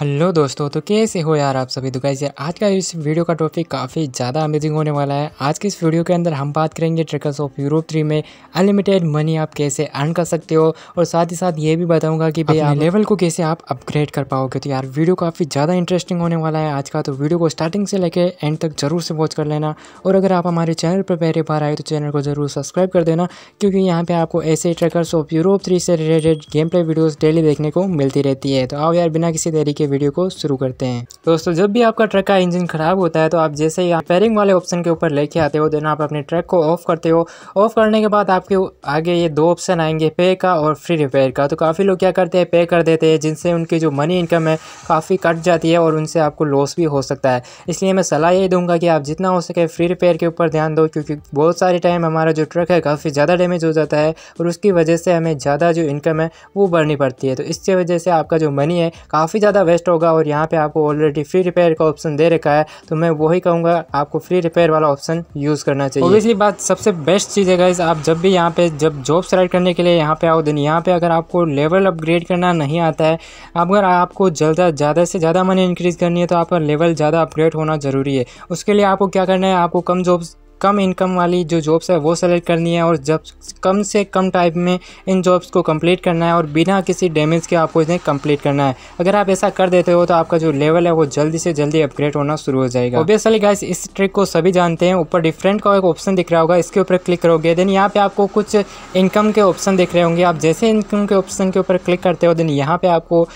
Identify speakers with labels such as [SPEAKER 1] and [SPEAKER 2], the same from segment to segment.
[SPEAKER 1] hello दोस्तों तो कैसे हो यार आप सभी तो गाइज यार आज का इस वीडियो का टॉपिक काफ़ी ज़्यादा अमेजिंग होने वाला है आज के इस वीडियो के अंदर हम बात करेंगे ट्रिकल्स ऑफ यूरोप थ्री में अनलिमिटेड मनी आप कैसे अर्न कर सकते हो और साथ ही साथ ये भी बताऊंगा कि भाई लेवल को कैसे आप अपग्रेड कर पाओगे तो यार वीडियो काफ़ी ज़्यादा इंटरेस्टिंग होने वाला है आज का तो वीडियो को स्टार्टिंग से लेकर एंड तक जरूर से वॉच कर लेना और अगर आप हमारे चैनल पर पहले बार आए तो चैनल को ज़रूर सब्सक्राइब कर देना क्योंकि यहाँ पर आपको ऐसे ट्रिकल्स ऑफ यूरोप थ्री से related game play videos daily देखने को मिलती रहती है तो आओ यार बिना किसी तरीके वीडियो को शुरू करते हैं दोस्तों जब भी आपका ट्रक का इंजन खराब होता है तो आप जैसे ही पेयरिंग वाले ऑप्शन के ऊपर लेके आते हो देन आप अपने ट्रक को ऑफ करते हो ऑफ करने के बाद आपके आगे ये दो ऑप्शन आएंगे पे का और फ्री रिपेयर का तो काफ़ी लोग क्या करते हैं पे कर देते हैं जिनसे उनकी जो मनी इनकम है काफ़ी कट जाती है और उनसे आपको लॉस भी हो सकता है इसलिए मैं सलाह यही दूंगा कि आप जितना हो सके फ्री रिपेयर के ऊपर ध्यान दो क्योंकि बहुत सारे टाइम हमारा जो ट्रक है काफ़ी ज़्यादा डैमेज हो जाता है और उसकी वजह से हमें ज़्यादा जो इनकम है वो बढ़नी पड़ती है तो इससे वजह से आपका जो मनी है काफ़ी ज़्यादा वेस्ट होगा और यहाँ पे आपको ऑलरेडी फ्री रिपेयर का ऑप्शन दे रखा है तो मैं वही कहूँगा आपको फ्री रिपेयर वाला ऑप्शन यूज़ करना चाहिए ओबियसली बात सबसे बेस्ट चीज़ है आप जब भी यहाँ पे जब जॉब सेलेक्ट करने के लिए यहाँ पे आओ दिन यहाँ पे अगर आपको लेवल अपग्रेड करना नहीं आता है अगर आपको जल्दा ज़्यादा से ज़्यादा मनी इंक्रीज़ करनी है तो आपका लेवल ज़्यादा अपग्रेड होना ज़रूरी है उसके लिए आपको क्या करना है आपको कम जॉब्स कम इनकम वाली जो जॉब्स है वो सेलेक्ट करनी है और जब कम से कम टाइम में इन जॉब्स को कंप्लीट करना है और बिना किसी डैमेज के आपको इन्हें कंप्लीट करना है अगर आप ऐसा कर देते हो तो आपका जो लेवल है वो जल्दी से जल्दी अपग्रेड होना शुरू हो जाएगा ओबियसली गाइस इस ट्रिक को सभी जानते हैं ऊपर डिफरेंट का एक ऑप्शन दिख रहा होगा इसके ऊपर क्लिक करोगे देन यहाँ पे आपको कुछ इनकम के ऑप्शन दिख रहे होंगे आप जैसे इनकम के ऑप्शन के ऊपर क्लिक करते हो देन यहाँ पे आपको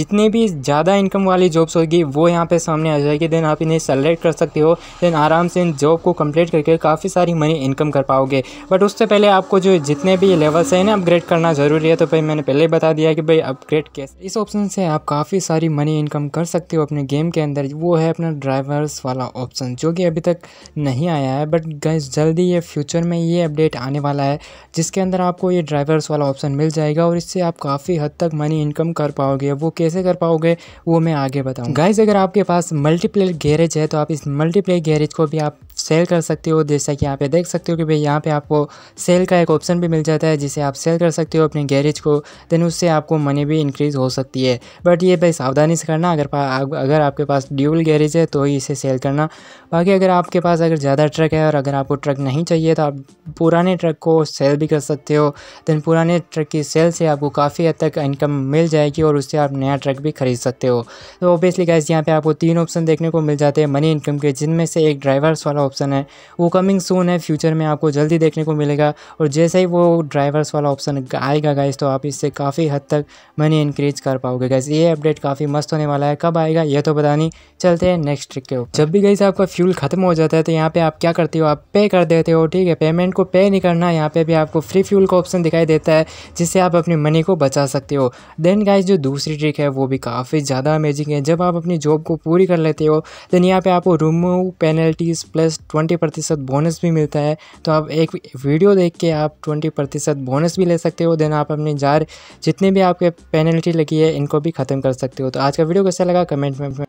[SPEAKER 1] जितनी भी ज़्यादा इनकम वाली जॉब्स होगी वो यहाँ पे सामने आ जाएगी देन आप इन्हें सेलेक्ट कर सकते हो देन आराम से इन जॉब को कंप्लीट करके होकर काफ़ी सारी मनी इनकम कर पाओगे बट उससे पहले आपको जो जितने भी लेवल्स हैं ना अपग्रेड करना ज़रूरी है तो भाई मैंने पहले ही बता दिया कि भाई अपग्रेड कैसे इस ऑप्शन से आप काफ़ी सारी मनी इनकम कर सकते हो अपने गेम के अंदर वो है अपना ड्राइवर्स वाला ऑप्शन जो कि अभी तक नहीं आया है बट गैस जल्दी ये फ्यूचर में ये अपडेट आने वाला है जिसके अंदर आपको ये ड्राइवर्स वाला ऑप्शन मिल जाएगा और इससे आप काफ़ी हद तक मनी इनकम कर पाओगे वो कैसे कर पाओगे वो मैं आगे बताऊँ गाइज अगर आपके पास मल्टीप्लेयर गैरेज है तो आप इस मल्टीप्लेयर गैरेज को भी आप सेल कर सकते हो जैसा कि आप देख सकते हो कि भाई यहाँ पे आपको सेल का एक ऑप्शन भी मिल जाता है जिसे आप सेल कर सकते हो अपने गैरेज को देन उससे आपको मनी भी इंक्रीज़ हो सकती है बट ये भाई सावधानी से करना अगर अगर आपके पास ड्यूबल गैरेज है तो ही इसे सेल करना बाकी अगर आपके पास अगर ज़्यादा ट्रक है और अगर आपको ट्रक नहीं चाहिए तो आप पुराने ट्रक को सेल भी कर सकते हो देन पुराने ट्रक की सेल से आपको काफ़ी हद तक इनकम मिल जाएगी और उससे आप नया ट्रक भी खरीद सकते हो तो ऑब्वियसली गाइज यहाँ पे आपको तीन ऑप्शन देखने को मिल जाते हैं मनी इनकम के जिनमें से एक ड्राइवर्स वाला ऑप्शन है वो कमिंग सून है फ्यूचर में आपको जल्दी देखने को मिलेगा और जैसे ही वो ड्राइवर्स वाला ऑप्शन आएगा गाइज तो आप इससे काफ़ी हद तक मनी इंक्रीज कर पाओगे गाइज ये अपडेट काफ़ी मस्त होने वाला है कब आएगा ये तो पता नहीं चलते हैं नेक्स्ट ट्रिक के ऊपर जब भी गाइज आपका फ्यूल खत्म हो जाता है तो यहाँ पे आप क्या करते हो आप पे कर देते हो ठीक है पेमेंट को पे नहीं करना यहाँ पर भी आपको फ्री फ्यूल का ऑप्शन दिखाई देता है जिससे आप अपनी मनी को बचा सकते हो देन गाइज जो दूसरी ट्रिक है वो भी काफ़ी ज़्यादा अमेजिंग है जब आप अपनी जॉब को पूरी कर लेते हो देन यहाँ पर आपको रूमो पेनल्टीज प्लस ट्वेंटी प्रतिशत बोनस भी मिलता है तो आप एक वीडियो देख के आप ट्वेंटी प्रतिशत बोनस भी ले सकते हो देन आप अपने जार जितने भी आपके पेनल्टी लगी है इनको भी ख़त्म कर सकते हो तो आज का वीडियो कैसा लगा कमेंट में